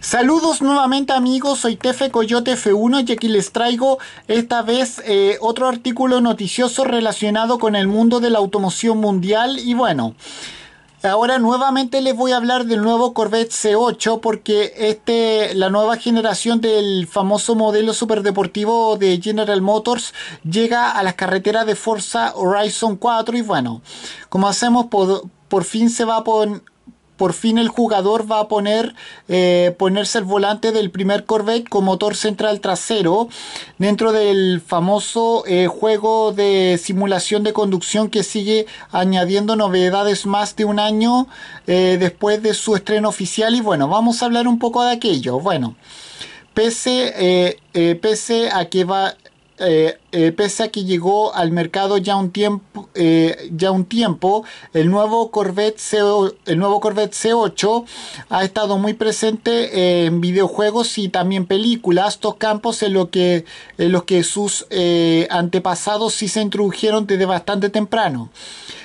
Saludos nuevamente amigos, soy Tefe Coyote F1 y aquí les traigo esta vez eh, otro artículo noticioso relacionado con el mundo de la automoción mundial y bueno... Ahora nuevamente les voy a hablar del nuevo Corvette C8 porque este, la nueva generación del famoso modelo superdeportivo de General Motors llega a las carreteras de Forza Horizon 4 y bueno, como hacemos por, por fin se va a poner por fin el jugador va a poner, eh, ponerse el volante del primer Corvette con motor central trasero dentro del famoso eh, juego de simulación de conducción que sigue añadiendo novedades más de un año eh, después de su estreno oficial y bueno, vamos a hablar un poco de aquello. Bueno, pese a que va, eh, eh, pese a que llegó al mercado ya un tiempo, eh, ya un tiempo el, nuevo Corvette C, el nuevo C8 ha estado muy presente en videojuegos y también películas, estos campos en, que, los que sus antepasados sí se introdujeron desde bastante temprano.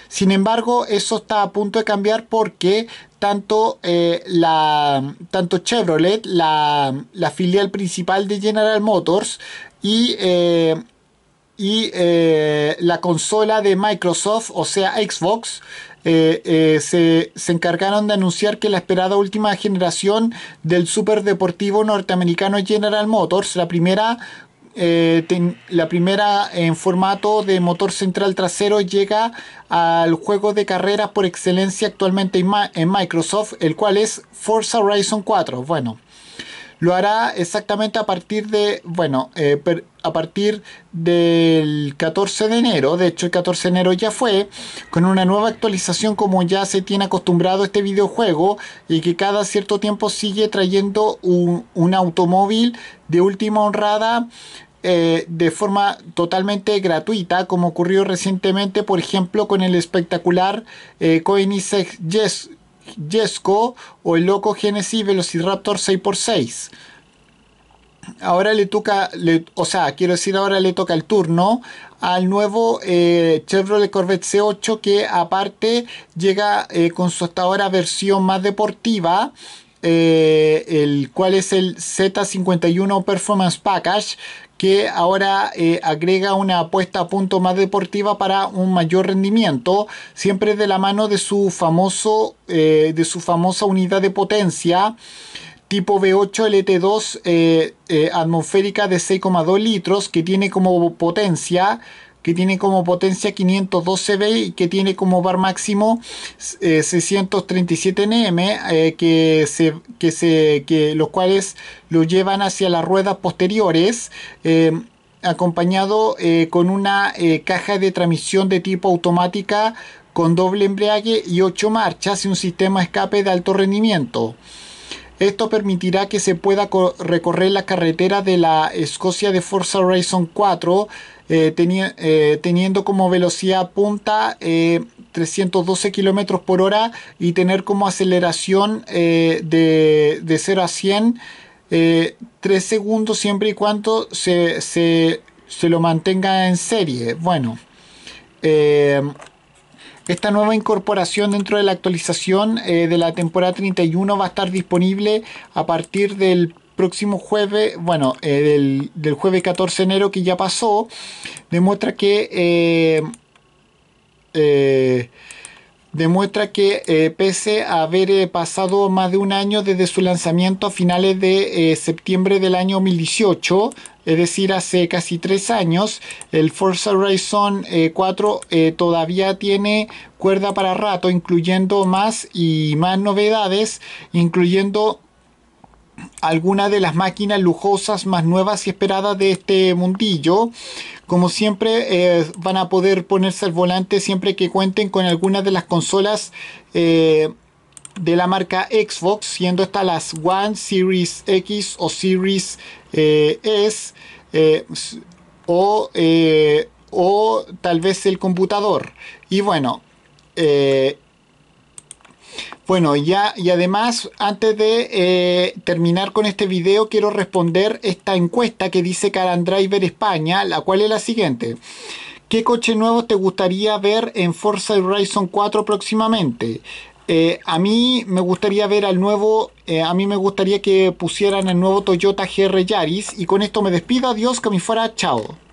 Sin embargo, eso está a punto de cambiar porque tanto, la, tanto Chevrolet, la, la, filial principal de General Motors, y, eh, eh, la consola de Microsoft, o sea Xbox, eh, se, encargaron de anunciar que la esperada última generación del superdeportivo norteamericano General Motors, la primera, la primera en formato de motor central trasero, llega al juego de carreras por excelencia actualmente en, en Microsoft, el cual es Forza Horizon 4. Bueno. Lo hará exactamente a partir de, bueno, eh, a partir del 14 de enero, de hecho el 14 de enero ya fue, con una nueva actualización como ya se tiene acostumbrado este videojuego y que cada cierto tiempo sigue trayendo un, automóvil de última honrada eh, de forma totalmente gratuita, como ocurrió recientemente, por ejemplo, con el espectacular eh, Koenigsegg Jess Jesco... o el loco Genesis Velociraptor 6x6. Ahora le toca, o sea, quiero decir, ahora le toca el turno al nuevo eh, Chevrolet Corvette C8 que aparte llega eh, con su hasta ahora versión más deportiva. Eh, el cual es el Z51 Performance Package que ahora eh, agrega una apuesta a punto más deportiva para un mayor rendimiento, siempre de la mano de su famoso eh, de su famosa unidad de potencia tipo V8 LT2 eh, atmosférica de 6,2 litros que tiene como potencia que tiene como potencia 512 B y que tiene como bar máximo 637 eh, Nm, eh, que se, se, los cuales lo llevan hacia las ruedas posteriores. Eh, acompañado con una caja de transmisión de tipo automática con doble embrague y 8 marchas y un sistema escape de alto rendimiento. Esto permitirá que se pueda recorrer la carretera de la Escocia de Forza Horizon 4 eh, eh, teniendo como velocidad punta 312 eh, kilómetros por hora y tener como aceleración de, 0 a 100 3 segundos siempre y cuando se, se lo mantenga en serie. Bueno. Esta nueva incorporación dentro de la actualización eh, de la temporada 31 va a estar disponible a partir del próximo jueves, bueno, eh, del, jueves 14 de enero que ya pasó, demuestra que eh, demuestra que eh, pese a haber eh, pasado más de un año desde su lanzamiento a finales de eh, septiembre del año 2018, es decir, hace casi tres años, el Forza Horizon 4 todavía tiene cuerda para rato, incluyendo más y más novedades, incluyendo algunas de las máquinas lujosas más nuevas y esperadas de este mundillo. Como siempre, eh, van a poder ponerse al volante siempre que cuenten con algunas de las consolas eh, de la marca Xbox, siendo estas las One, Series X o Series eh, S, o, tal vez el computador. Y bueno, bueno, ya y además, antes de eh, terminar con este video, quiero responder esta encuesta que dice Carandriver España, la cual es la siguiente. ¿Qué coche nuevo te gustaría ver en Forza Horizon 4 próximamente? Eh, a mí me gustaría ver al nuevo, eh, a mí me gustaría que pusieran el nuevo Toyota GR Yaris y con esto me despido, adiós, que me fuera, chao.